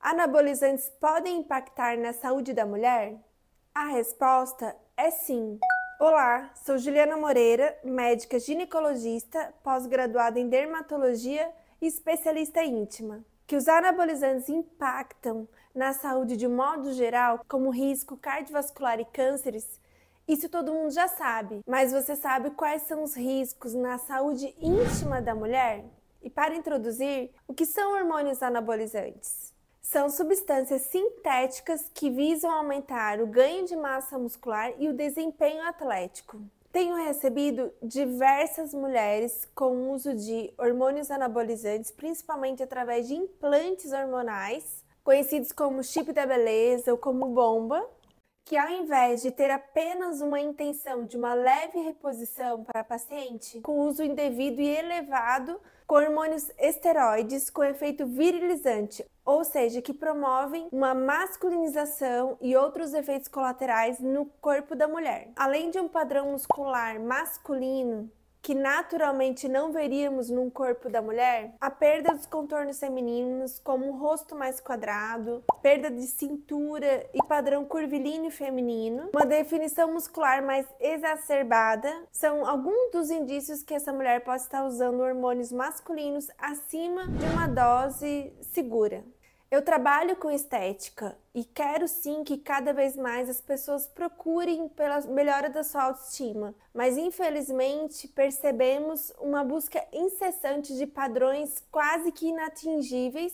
Anabolizantes podem impactar na saúde da mulher? A resposta é sim. Olá, sou Juliana Moreira, médica ginecologista, pós-graduada em dermatologia e especialista íntima. Que os anabolizantes impactam na saúde de modo geral, como risco cardiovascular e cânceres, isso todo mundo já sabe, mas você sabe quais são os riscos na saúde íntima da mulher? E para introduzir, o que são hormônios anabolizantes? são substâncias sintéticas que visam aumentar o ganho de massa muscular e o desempenho atlético. Tenho recebido diversas mulheres com uso de hormônios anabolizantes, principalmente através de implantes hormonais, conhecidos como chip da beleza ou como bomba, que ao invés de ter apenas uma intenção de uma leve reposição para a paciente, com uso indevido e elevado, com hormônios esteroides com efeito virilizante, ou seja, que promovem uma masculinização e outros efeitos colaterais no corpo da mulher. Além de um padrão muscular masculino que naturalmente não veríamos num corpo da mulher? A perda dos contornos femininos, como um rosto mais quadrado, perda de cintura e padrão curvilíneo feminino, uma definição muscular mais exacerbada, são alguns dos indícios que essa mulher pode estar usando hormônios masculinos acima de uma dose segura. Eu trabalho com estética e quero sim que cada vez mais as pessoas procurem pela melhora da sua autoestima, mas infelizmente percebemos uma busca incessante de padrões quase que inatingíveis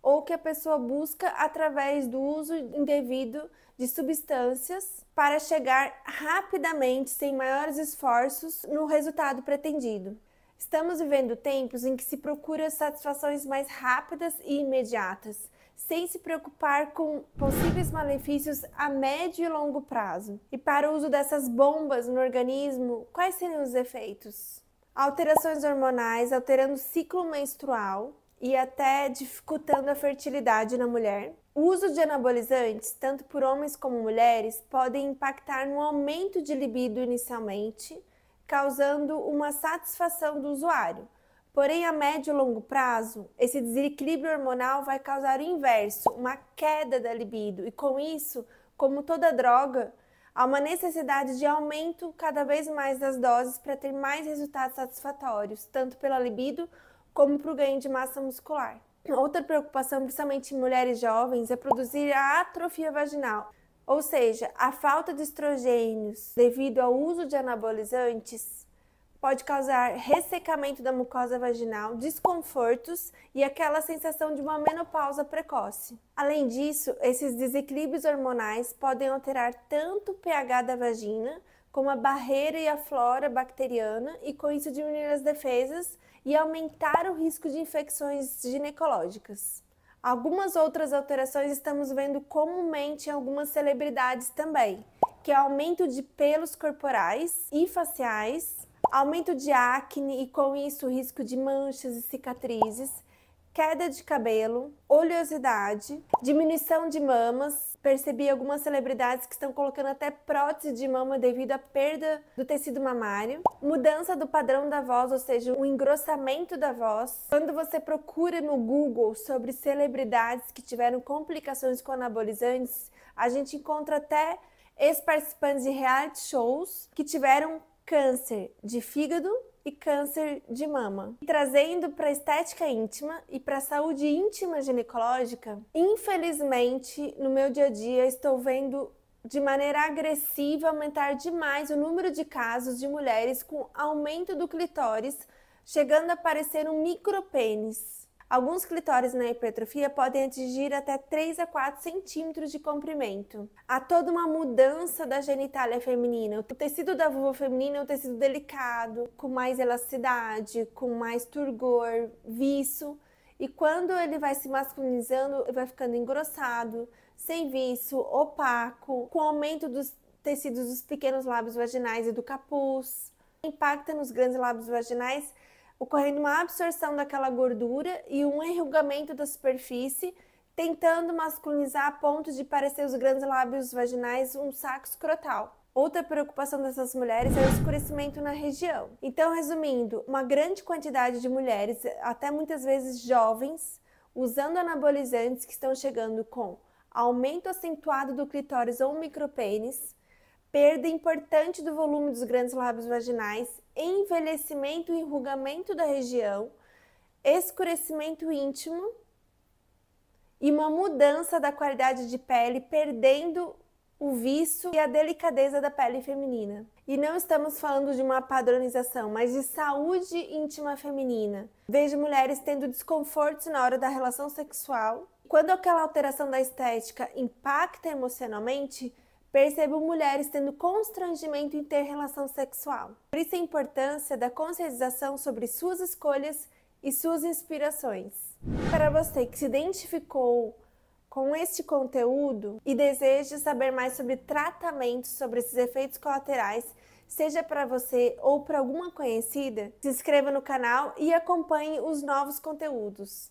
ou que a pessoa busca através do uso indevido de substâncias para chegar rapidamente, sem maiores esforços, no resultado pretendido. Estamos vivendo tempos em que se procura satisfações mais rápidas e imediatas, sem se preocupar com possíveis malefícios a médio e longo prazo. E para o uso dessas bombas no organismo, quais seriam os efeitos? Alterações hormonais, alterando o ciclo menstrual e até dificultando a fertilidade na mulher. O uso de anabolizantes, tanto por homens como mulheres, podem impactar no aumento de libido inicialmente causando uma satisfação do usuário. Porém, a médio e longo prazo, esse desequilíbrio hormonal vai causar o inverso, uma queda da libido, e com isso, como toda droga, há uma necessidade de aumento cada vez mais das doses para ter mais resultados satisfatórios, tanto pela libido como para o ganho de massa muscular. Outra preocupação, principalmente em mulheres jovens, é produzir a atrofia vaginal. Ou seja, a falta de estrogênios devido ao uso de anabolizantes pode causar ressecamento da mucosa vaginal, desconfortos e aquela sensação de uma menopausa precoce. Além disso, esses desequilíbrios hormonais podem alterar tanto o pH da vagina, como a barreira e a flora bacteriana, e com isso diminuir as defesas e aumentar o risco de infecções ginecológicas. Algumas outras alterações estamos vendo comumente em algumas celebridades também, que é aumento de pelos corporais e faciais, aumento de acne e com isso risco de manchas e cicatrizes, queda de cabelo, oleosidade, diminuição de mamas. Percebi algumas celebridades que estão colocando até prótese de mama devido à perda do tecido mamário, mudança do padrão da voz, ou seja, o um engrossamento da voz. Quando você procura no Google sobre celebridades que tiveram complicações com anabolizantes, a gente encontra até ex-participantes de reality shows que tiveram câncer de fígado, e câncer de mama. E trazendo para estética íntima e para saúde íntima ginecológica, infelizmente, no meu dia a dia estou vendo de maneira agressiva aumentar demais o número de casos de mulheres com aumento do clitóris, chegando a parecer um micropênis. Alguns clitóris na hipertrofia podem atingir até 3 a 4 centímetros de comprimento. Há toda uma mudança da genitália feminina. O tecido da vulva feminina é um tecido delicado, com mais elasticidade, com mais turgor, viço. E quando ele vai se masculinizando, ele vai ficando engrossado, sem viço, opaco, com aumento dos tecidos dos pequenos lábios vaginais e do capuz. Impacta nos grandes lábios vaginais ocorrendo uma absorção daquela gordura e um enrugamento da superfície, tentando masculinizar a ponto de parecer os grandes lábios vaginais um saco escrotal. Outra preocupação dessas mulheres é o escurecimento na região. Então, resumindo, uma grande quantidade de mulheres, até muitas vezes jovens, usando anabolizantes que estão chegando com aumento acentuado do clitóris ou micropênis, perda importante do volume dos grandes lábios vaginais, envelhecimento e enrugamento da região, escurecimento íntimo e uma mudança da qualidade de pele, perdendo o viço e a delicadeza da pele feminina. E não estamos falando de uma padronização, mas de saúde íntima feminina. Vejo mulheres tendo desconfortos na hora da relação sexual. Quando aquela alteração da estética impacta emocionalmente, percebo mulheres tendo constrangimento em ter relação sexual. Por isso a importância da conscientização sobre suas escolhas e suas inspirações. Para você que se identificou com este conteúdo e deseja saber mais sobre tratamentos, sobre esses efeitos colaterais, seja para você ou para alguma conhecida, se inscreva no canal e acompanhe os novos conteúdos.